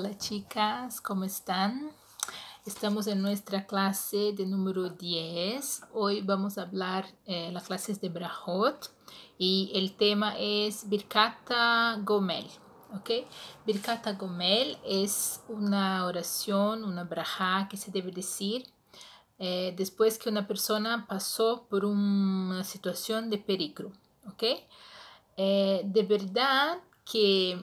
Hola chicas, ¿cómo están? Estamos en nuestra clase de número 10. Hoy vamos a hablar eh, las clases de Brajot. y el tema es Birkata Gomel. ¿ok? Birkata Gomel es una oración, una braja que se debe decir eh, después que una persona pasó por una situación de peligro. Eh, de verdad que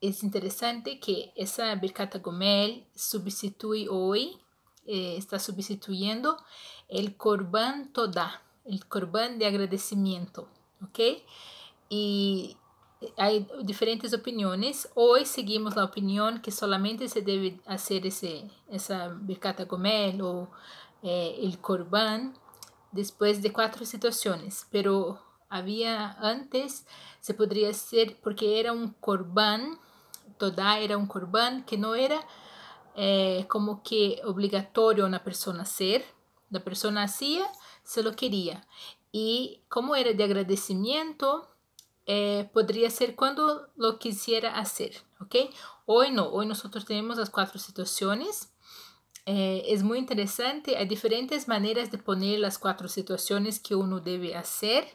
es interesante que esa Birkata Gomel sustituye hoy, eh, está sustituyendo el Korban Toda, el Korban de agradecimiento, ¿ok? Y hay diferentes opiniones. Hoy seguimos la opinión que solamente se debe hacer ese, esa Birkata Gomel o eh, el Korban después de cuatro situaciones, pero había antes, se podría hacer porque era un Korban Todá era un corbán que no era eh, como que obligatorio una persona hacer. La persona hacía, se lo quería. Y como era de agradecimiento, eh, podría ser cuando lo quisiera hacer, ¿ok? Hoy no, hoy nosotros tenemos las cuatro situaciones. Eh, es muy interesante, hay diferentes maneras de poner las cuatro situaciones que uno debe hacer.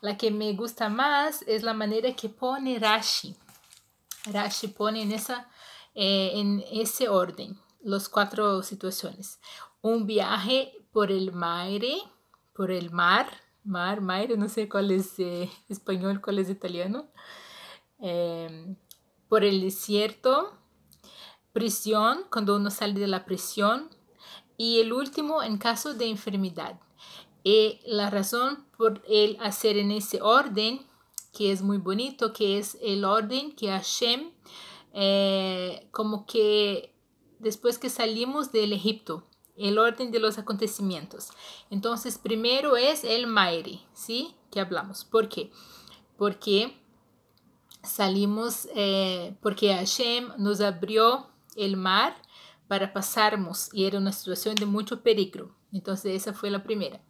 La que me gusta más es la manera que pone Rashi. Rashi pone en, esa, eh, en ese orden las cuatro situaciones. Un viaje por el mare, por el mar, mar, mare, no sé cuál es eh, español, cuál es italiano, eh, por el desierto, prisión, cuando uno sale de la prisión, y el último en caso de enfermedad. Y la razón por el hacer en ese orden que es muy bonito, que es el orden, que Hashem, eh, como que después que salimos del Egipto, el orden de los acontecimientos. Entonces, primero es el Mairi, ¿sí? Que hablamos. ¿Por qué? Porque salimos, eh, porque Hashem nos abrió el mar para pasarnos y era una situación de mucho peligro. Entonces esa fue la primera.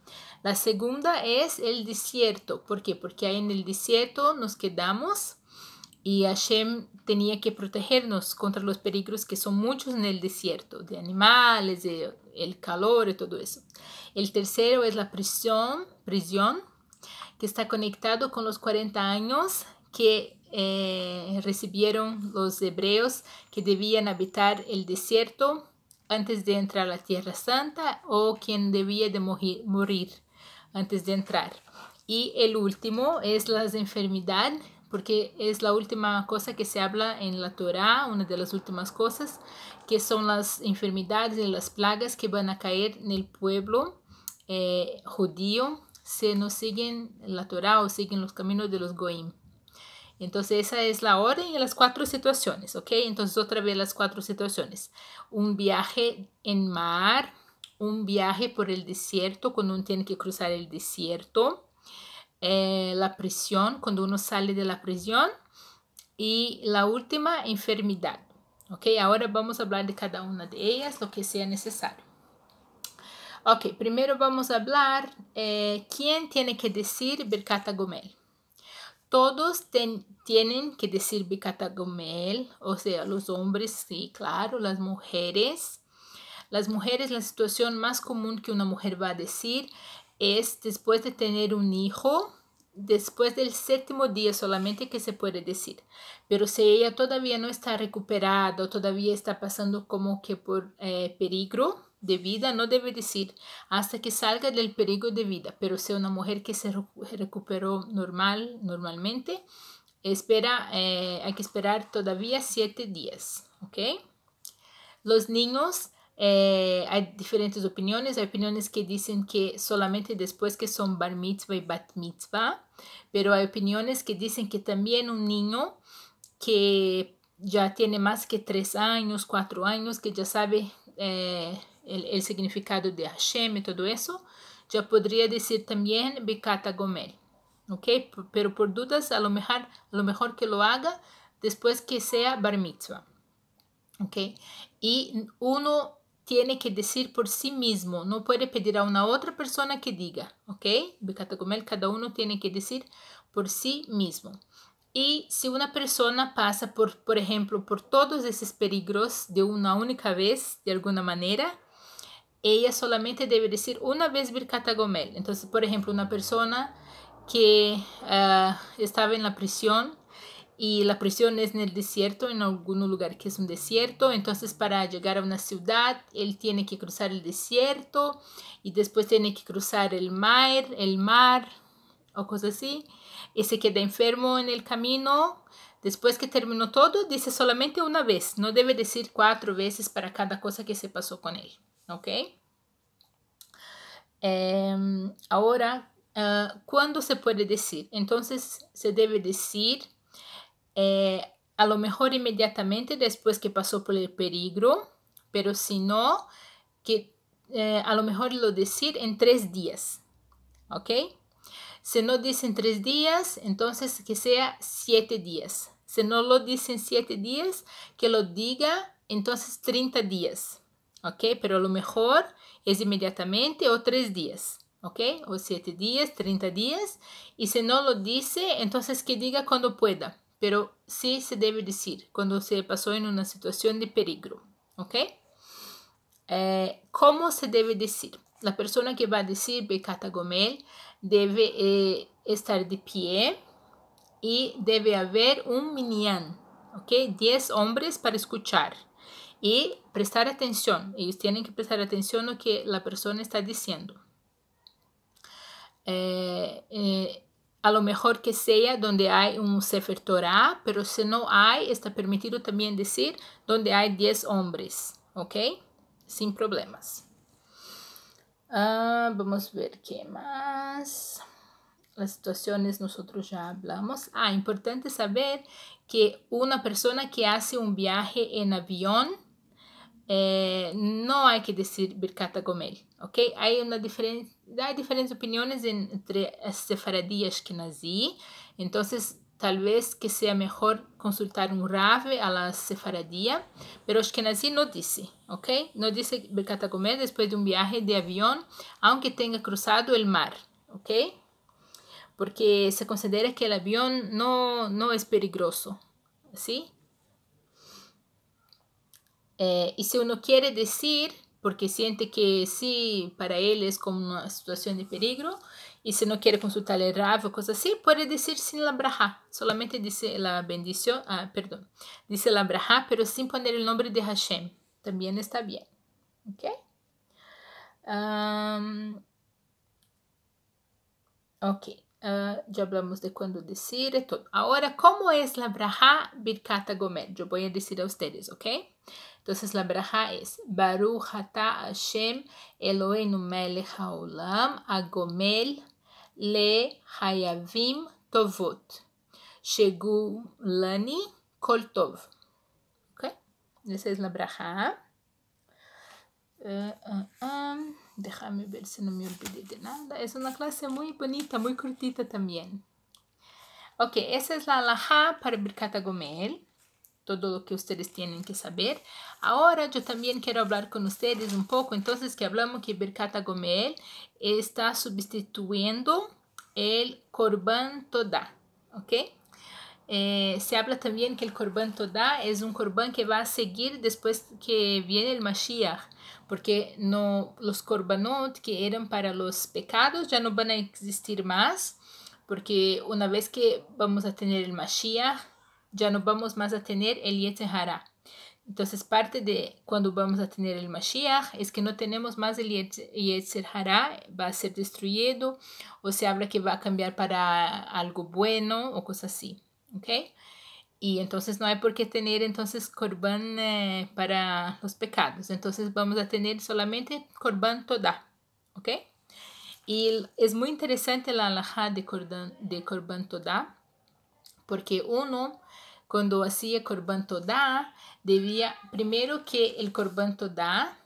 La segunda es el desierto. ¿Por qué? Porque ahí en el desierto nos quedamos y Hashem tenía que protegernos contra los peligros que son muchos en el desierto, de animales, de el calor y todo eso. El tercero es la prisión, prisión que está conectado con los 40 años que eh, recibieron los hebreos que debían habitar el desierto antes de entrar a la Tierra Santa o quien debía de morir antes de entrar. Y el último es las enfermedades, porque es la última cosa que se habla en la Torá, una de las últimas cosas, que son las enfermedades y las plagas que van a caer en el pueblo eh, judío si no siguen la Torá o siguen los caminos de los Goim. Entonces esa es la orden y las cuatro situaciones, ¿ok? Entonces otra vez las cuatro situaciones. Un viaje en mar, un viaje por el desierto cuando uno tiene que cruzar el desierto, eh, la prisión cuando uno sale de la prisión y la última, enfermedad. ¿Ok? Ahora vamos a hablar de cada una de ellas, lo que sea necesario. Ok, primero vamos a hablar eh, quién tiene que decir Birkata Gomel todos tienen que decir bicatagomel, o sea, los hombres, sí, claro, las mujeres. Las mujeres, la situación más común que una mujer va a decir es después de tener un hijo, después del séptimo día solamente que se puede decir. Pero si ella todavía no está recuperada, todavía está pasando como que por eh, peligro, de vida no debe decir hasta que salga del peligro de vida, pero si una mujer que se recuperó normal, normalmente, espera, eh, hay que esperar todavía siete días, ¿ok? Los niños, eh, hay diferentes opiniones, hay opiniones que dicen que solamente después que son bar mitzvah y bat mitzvah, pero hay opiniones que dicen que también un niño que ya tiene más que tres años, cuatro años, que ya sabe eh, el, significado de Hashem y todo eso, ya podría decir también Bikata Gomel. ¿Ok? Pero por dudas, a lo mejor, lo mejor que lo haga después que sea Bar Mitzvah. Y uno tiene que decir por sí mismo, no puede pedir a una otra persona que diga, ¿ok? Gomel, cada uno tiene que decir por sí mismo. Y si una persona pasa por, por ejemplo, por todos esos peligros de una única vez, de alguna manera, ella solamente debe decir una vez Birkat Gomel. Entonces, por ejemplo, una persona que ah, estaba en la prisión y la prisión es en el desierto, en algún lugar que es un desierto. Entonces, para llegar a una ciudad, él tiene que cruzar el desierto y después tiene que cruzar el mar, el mar o cosas así. Y se queda enfermo en el camino. Después que terminó todo, dice solamente una vez. No debe decir cuatro veces para cada cosa que se pasó con él. ¿ok? Em, ahora, eh, ¿cuándo se puede decir? Entonces se debe decir eh, a lo mejor inmediatamente después que pasó por el peligro, pero si no, que eh, a lo mejor lo decir en tres días, ¿ok? Si no dicen tres días, entonces que sea siete días. Si no lo dicen siete días, que lo diga entonces 30 días. Okay, Pero lo mejor es inmediatamente o tres días, O siete días, treinta días. Y si no lo dice, entonces que diga cuando pueda. Pero sí se debe decir cuando se pasó en una situación de peligro, ¿ok? Eh, ¿Cómo se debe decir? La persona que va a decir Becata Gomel debe eh, estar de pie y debe haber un minián ¿ok? 10 hombres para escuchar y prestar atención. Ellos tienen que prestar atención a lo que la persona está diciendo. Eh, eh, a lo mejor que sea donde hay un Sefer Torah, pero si no hay, está permitido también decir donde hay 10 hombres, ¿ok? Sin problemas. Ah, vamos a ver qué más. Las situaciones nosotros ya hablamos. Ah, importante saber que una persona que hace un viaje en avión eh, no hay que decir Birkata Gomel, ¿ok? Hay, una hay diferentes opiniones en, entre Sefaradí y Ashkenazí, entonces tal vez que sea mejor consultar un rave a la Sefaradía, pero Ashkenazí no dice, ¿ok? No dice Birkata Gomel después de un viaje de avión, aunque tenga cruzado el mar, ¿ok? Porque se considera que el avión no es peligroso, ¿sí? Eh, y si uno quiere decir, porque siente que sí, para él es como una situación de peligro, y si no quiere consultar el Rav o cosas así, puede decir sin la braja, solamente dice la bendición, ah, perdón, dice la braja, pero sin poner el nombre de Hashem, también está bien, ¿ok? Ah, ya hablamos de cuándo decir todo. Ahora, ¿cómo es la braja Birkata Gomer? Yo voy a decir a ustedes, ¿ok? Entonces la braja es Baruch Hata Hashem Eloheinu Melech Haolam Agomel Le Hayavim Tovot Shegulani Kol Tov. ¿Ok? Esa es la braja. Uh, uh, um. Déjame ver si no me olvidé de nada. Es una clase muy bonita, muy cortita también. Ok, esa es la alaja para Birkata Gomel. todo lo que ustedes tienen que saber. Ahora yo también quiero hablar con ustedes un poco, entonces que hablamos que Birkata Gomel está sustituyendo el Corban Todá. ¿ok? Eh, se habla también que el Corban Todá. es un Corban que va a seguir después que viene el Mashiach, porque no, los Corbanot que eran para los pecados ya no van a existir más, porque una vez que vamos a tener el Mashiach, ya no vamos más a tener el Yetzehara. Entonces, parte de cuando vamos a tener el Mashiach es que no tenemos más el Yetzer va a ser destruido, o se habla que va a cambiar para algo bueno o cosas así, ¿ok? Y entonces no hay por qué tener entonces Corban eh, para los pecados, entonces vamos a tener solamente Corban Toda, ¿ok? Y es muy interesante la halajá de Corban, de Corban Toda, porque uno cuando hacía Corbán Todá, debía, primero que el Corbán Todá,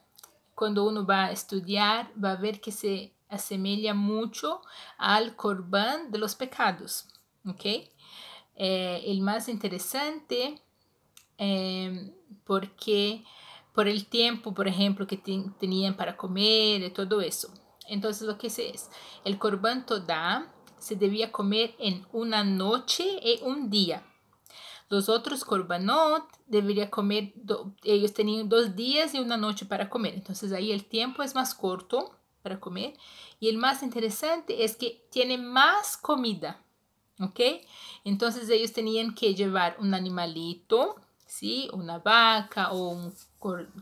cuando uno va a estudiar, va a ver que se asemeja mucho al Corbán de los pecados. ¿ok? Eh, el más interesante, em, porque por el tiempo, por ejemplo, que tenían para comer y eh, todo eso. Entonces, lo que se es, el Corbán Todá se debía comer en una noche y eh, un día. Los otros Corbanot deberían comer, ellos tenían dos días y una noche para comer, entonces ahí el tiempo es más corto para comer. Y el más interesante es que tiene más comida, ¿ok? Entonces ellos tenían que llevar un animalito, ¿sí? Una vaca o un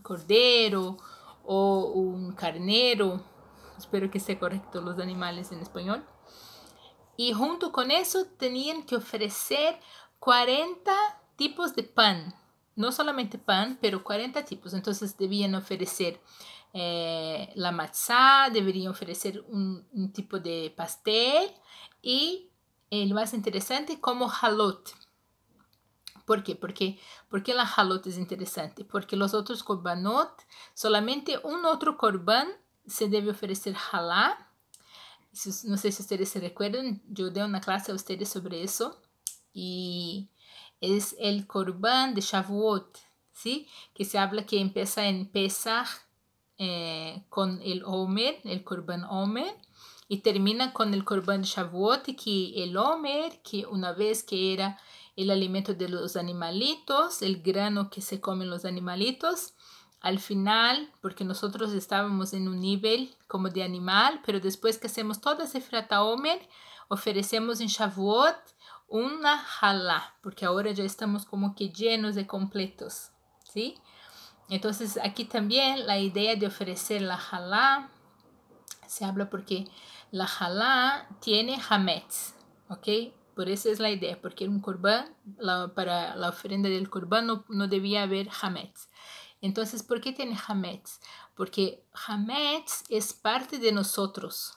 cordero o un carnero. Espero que sea correcto los animales en español. Y junto con eso tenían que ofrecer 40 tipos de pan, no solamente pan, pero 40 tipos. Entonces debían ofrecer eh, la matzá, deberían ofrecer un, tipo de pastel y eh, lo más interesante como halot. ¿Por qué? Porque, porque la halot es interesante, porque los otros korbanot, solamente un otro korban se debe ofrecer halá. No sé si ustedes se recuerdan, yo di una clase a ustedes sobre eso y es el corbán de Shavuot, ¿sí? que se habla que empieza en Pesach eh, con el Omer, el corbán Omer, y termina con el corbán de Shavuot, que el Omer, que una vez que era el alimento de los animalitos, el grano que se comen los animalitos, al final, porque nosotros estábamos en un nivel como de animal, pero después que hacemos toda ese frata Omer, ofrecemos en Shavuot, una halá, porque ahora ya estamos como que llenos de completos, ¿sí? Entonces aquí también la idea de ofrecer la halá, se habla porque la halá tiene hametz, ¿ok? Por eso es la idea, porque un corbán, para la ofrenda del corbán no, debía haber hametz. Entonces, ¿por qué tiene hametz? Porque hametz es parte de nosotros,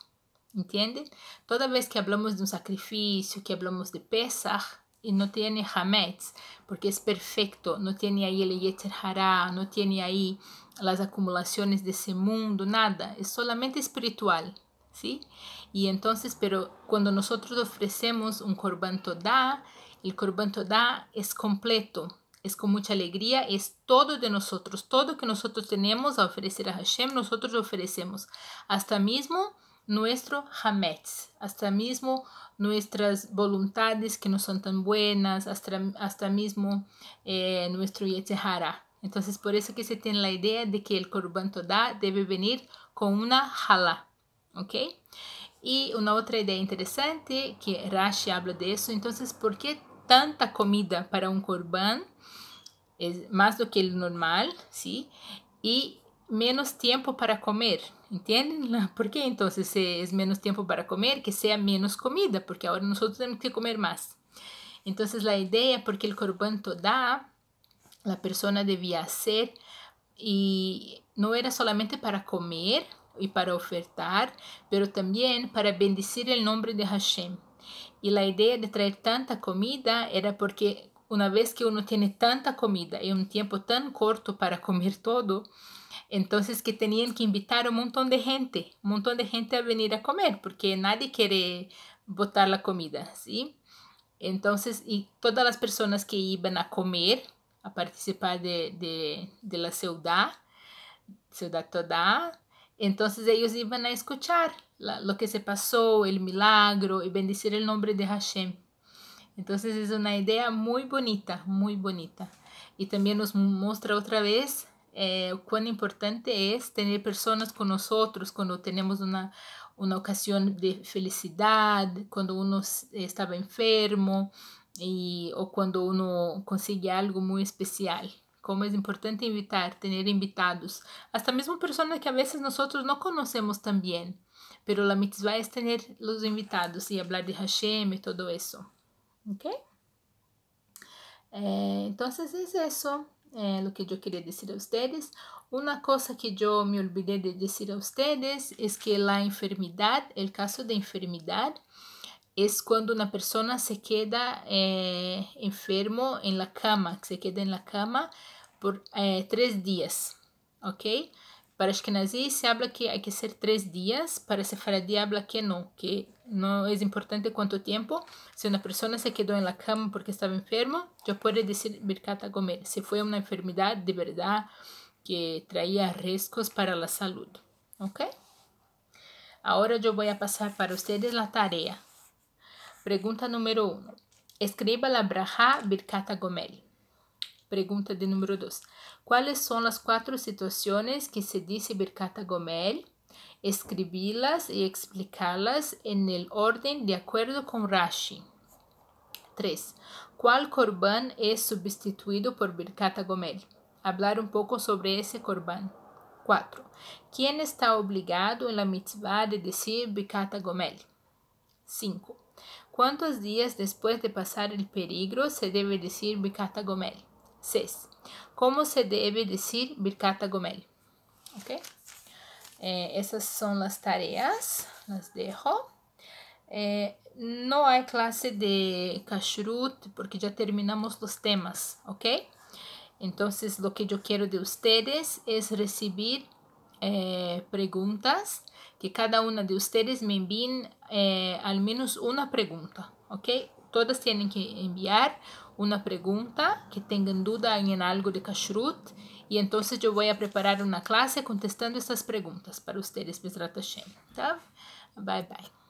¿Entienden? Toda vez que hablamos de un sacrificio, que hablamos de Pesach... y no tiene hametz, porque es perfecto, no tiene ahí el yeter hará, no tiene ahí las acumulaciones de ese mundo, nada, es solamente espiritual, ¿sí? Y entonces, pero cuando nosotros ofrecemos un korban da el korban da es completo, es con mucha alegría, es todo de nosotros, todo que nosotros tenemos a ofrecer a Hashem, nosotros lo ofrecemos, hasta mismo nuestro Hametz, hasta mismo nuestras voluntades que no son tan buenas, hasta, hasta mismo eh, nuestro Yetzihara. Entonces, por eso que se tiene la idea de que el Korban Todá debe venir con una jala. ¿ok? Y una otra idea interesante que Rashi habla de eso, entonces, ¿por qué tanta comida para un Korban? Es más do que el normal, ¿sí? Y menos tiempo para comer. ¿Entienden? ¿Por qué entonces eh, es menos tiempo para comer? Que sea menos comida, porque ahora nosotros tenemos que comer más. Entonces la idea, porque el Corbán da la persona debía hacer, y no era solamente para comer y para ofertar, pero también para bendecir el nombre de Hashem. Y la idea de traer tanta comida era porque una vez que uno tiene tanta comida y un tiempo tan corto para comer todo, entonces que tenían que invitar un montón de gente, un montón de gente a venir a comer, porque nadie quiere botar la comida, ¿sí? Entonces, y todas las personas que iban a comer, a participar de, la ciudad, ciudad toda, entonces ellos iban a escuchar lo que se pasó, el milagro y bendecir el nombre de Hashem. Entonces es una idea muy bonita, muy bonita. Y también nos muestra otra vez eh, cuán importante es tener personas con nosotros cuando tenemos una, una ocasión de felicidad, cuando uno estaba enfermo y, o cuando uno consigue algo muy especial. Cómo es importante invitar, tener invitados, hasta mismo personas que a veces nosotros no conocemos tan bien pero la mitzvah es tener los invitados y hablar de Hashem y todo eso. ¿Ok? Eh, entonces es eso. Eh, lo que yo quería decir a ustedes. Una cosa que yo me olvidé de decir a ustedes es que la enfermedad, el caso de enfermedad, es cuando una persona se queda eh, enfermo en la cama, se queda en la cama por eh, tres días, ¿ok? Para Ashkenazi se habla que hay que ser tres días, para Sefaradí habla que no, que no es importante cuánto tiempo. Si una persona se quedó en la cama porque estaba enfermo, yo puedo decir Birkata Gomer, si fue una enfermedad de verdad que traía riesgos para la salud. ¿Ok? Ahora yo voy a pasar para ustedes la tarea. Pregunta número uno. Escriba la braja Birkata Gomel. Pregunta de número 2. ¿Cuáles son las cuatro situaciones que se dice Birkata Gomel? Escribirlas y explicarlas en el orden de acuerdo con Rashi. 3. ¿Cuál korban es sustituido por Birkata Gomel? Hablar un poco sobre ese korban. 4. ¿Quién está obligado en la mitzvah de decir Birkata Gomel? 5. ¿Cuántos días después de pasar el peligro se debe decir Birkata Gomel? 6. Como se deve dizer Birkata Gomel? Ok? Eh, essas são as tarefas, las dejo. Eh, não há classe de kashrut, porque já terminamos os temas, ok? Então, o que eu quero de vocês é receber eh, perguntas, que cada uma de vocês me envie eh, al menos uma pergunta, ok? Todas têm que enviar uma pergunta que tenham dúvida em algo de Kashrut e então eu vou preparar uma classe contestando essas perguntas para vocês, Besrat Hashem. ¿Tá? Bye bye.